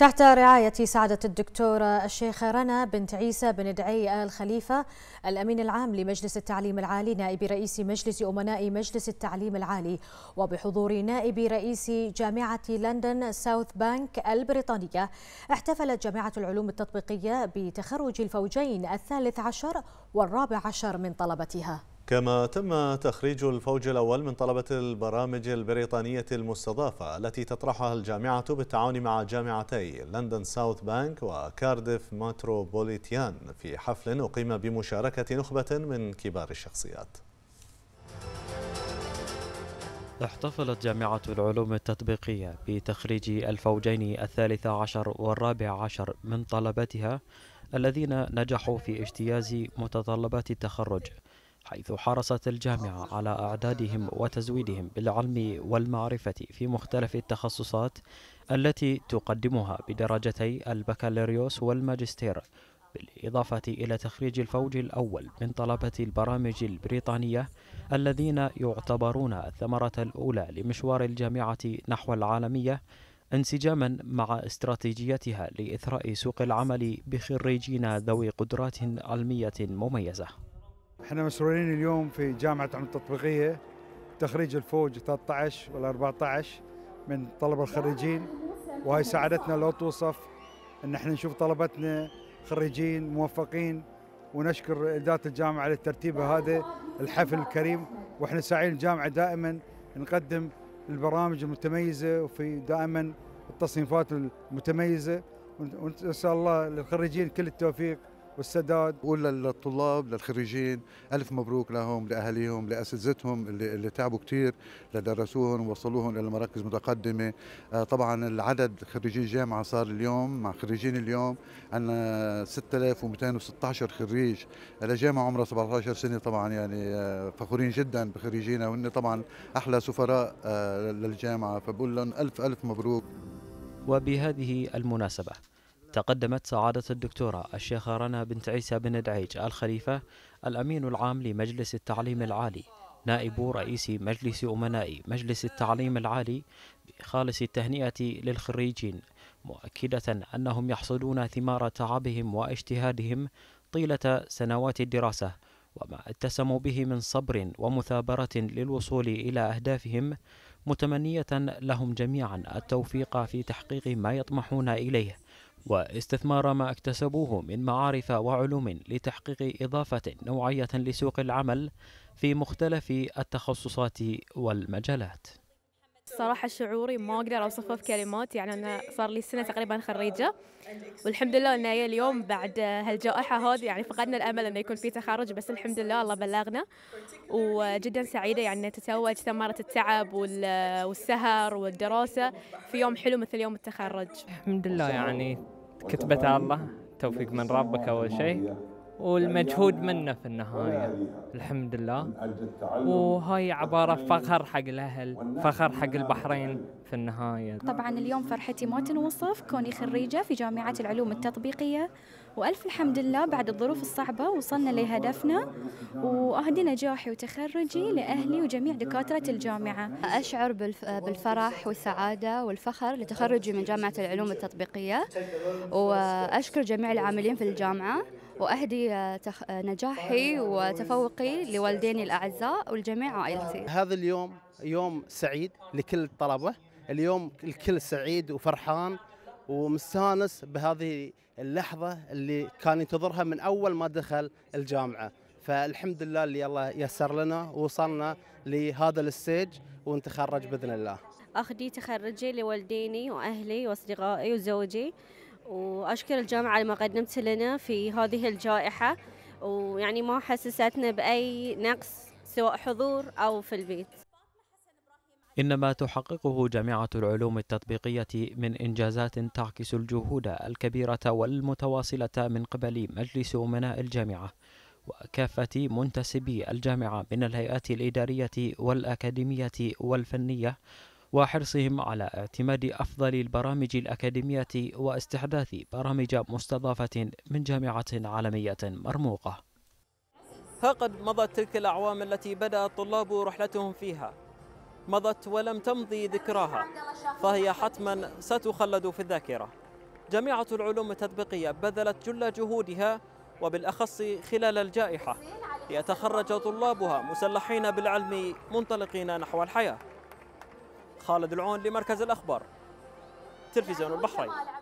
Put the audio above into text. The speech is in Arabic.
تحت رعاية سعادة الدكتورة الشيخة رنا بنت عيسى بن دعي آل خليفة الأمين العام لمجلس التعليم العالي نائب رئيس مجلس أمناء مجلس التعليم العالي وبحضور نائب رئيس جامعة لندن ساوث بانك البريطانية احتفلت جامعة العلوم التطبيقية بتخرج الفوجين الثالث عشر والرابع عشر من طلبتها كما تم تخريج الفوج الأول من طلبة البرامج البريطانية المستضافة التي تطرحها الجامعة بالتعاون مع جامعتي لندن ساوث بانك وكارديف متروبوليتيان في حفل أقيم بمشاركة نخبة من كبار الشخصيات احتفلت جامعة العلوم التطبيقية بتخريج الفوجين الثالث عشر والرابع عشر من طلبتها الذين نجحوا في اجتياز متطلبات التخرج حيث حرصت الجامعة على أعدادهم وتزويدهم بالعلم والمعرفة في مختلف التخصصات التي تقدمها بدرجتي البكالوريوس والماجستير بالإضافة إلى تخريج الفوج الأول من طلبة البرامج البريطانية الذين يعتبرون الثمرة الأولى لمشوار الجامعة نحو العالمية انسجاما مع استراتيجيتها لإثراء سوق العمل بخريجين ذوي قدرات علمية مميزة احنا مسرورين اليوم في جامعة عمان التطبيقية تخريج الفوج 13 ولا 14 من طلبة الخريجين وهي سعادتنا لا توصف ان احنا نشوف طلبتنا خريجين موفقين ونشكر إدارة الجامعة على الترتيب هذا الحفل الكريم واحنا سعيين الجامعة دائما نقدم البرامج المتميزة وفي دائما التصنيفات المتميزة ونسأل الله للخريجين كل التوفيق والسداد بقول للطلاب للخريجين ألف مبروك لهم لأهاليهم لأساتذتهم اللي, اللي تعبوا كثير لدرسوهم ووصلوهم إلى مراكز متقدمة آه، طبعا العدد خريجي الجامعة صار اليوم مع خريجين اليوم عندنا آه، 6216 خريج لجامعة عمرها 17 سنة طبعا يعني آه، فخورين جدا بخريجينا وهن طبعا أحلى سفراء للجامعة فبقول لهم ألف ألف مبروك وبهذه المناسبة تقدمت سعادة الدكتورة الشيخة رنا بنت عيسى بن دعيج الخليفة الأمين العام لمجلس التعليم العالي نائب رئيس مجلس أمناء مجلس التعليم العالي بخالص التهنئة للخريجين مؤكدة أنهم يحصدون ثمار تعبهم واجتهادهم طيلة سنوات الدراسة وما اتسموا به من صبر ومثابرة للوصول إلى أهدافهم متمنية لهم جميعا التوفيق في تحقيق ما يطمحون إليه واستثمار ما اكتسبوه من معارف وعلوم لتحقيق إضافة نوعية لسوق العمل في مختلف التخصصات والمجالات صراحة شعوري ما أقدر أوصفه في كلمات يعني أنا صار لي سنة تقريبا خريجة والحمد لله أن اليوم بعد هالجائحة هذه يعني فقدنا الأمل أنه يكون في تخرج بس الحمد لله الله بلغنا وجدا سعيدة يعني تتوج ثمرة التعب والسهر والدراسة في يوم حلو مثل يوم التخرج الحمد لله يعني كتبتها الله توفيق من ربك أول شيء والمجهود منه في النهاية الحمد لله وهاي عبارة أمم. فخر حق الأهل فخر حق البحرين في النهاية طبعا اليوم فرحتي ما تنوصف كوني خريجة في جامعة العلوم التطبيقية وألف الحمد لله بعد الظروف الصعبة وصلنا لهدفنا وأهدي نجاحي وتخرجي لأهلي وجميع دكاترة الجامعة أشعر بالفرح والسعادة والفخر لتخرجي من جامعة العلوم التطبيقية وأشكر جميع العاملين في الجامعة وأهدي آه، آه، نجاحي وتفوقي لوالديني الأعزاء والجميع عائلتي. هذا اليوم يوم سعيد لكل الطلبة اليوم الكل سعيد وفرحان ومستانس بهذه اللحظة اللي كان ينتظرها من أول ما دخل الجامعة فالحمد لله اللي الله يسر لنا ووصلنا لهذا الستيج ونتخرج بإذن الله أخدي تخرجي لوالديني وأهلي وأصدقائي وزوجي وأشكر الجامعة على ما قدمت لنا في هذه الجائحة ويعني ما حسستنا بأي نقص سواء حضور أو في البيت إن ما تحققه جامعة العلوم التطبيقية من إنجازات تعكس الجهود الكبيرة والمتواصلة من قبل مجلس أمناء الجامعة وكافة منتسبي الجامعة من الهيئات الإدارية والأكاديمية والفنية وحرصهم على اعتماد أفضل البرامج الأكاديمية واستحداث برامج مستضافة من جامعة عالمية مرموقة ها قد مضت تلك الأعوام التي بدأ الطلاب رحلتهم فيها مضت ولم تمضي ذكراها فهي حتما ستخلد في الذاكرة جامعة العلوم التطبيقية بذلت جل جهودها وبالأخص خلال الجائحة ليتخرج طلابها مسلحين بالعلم منطلقين نحو الحياه خالد العون لمركز الأخبار تلفزيون البحرين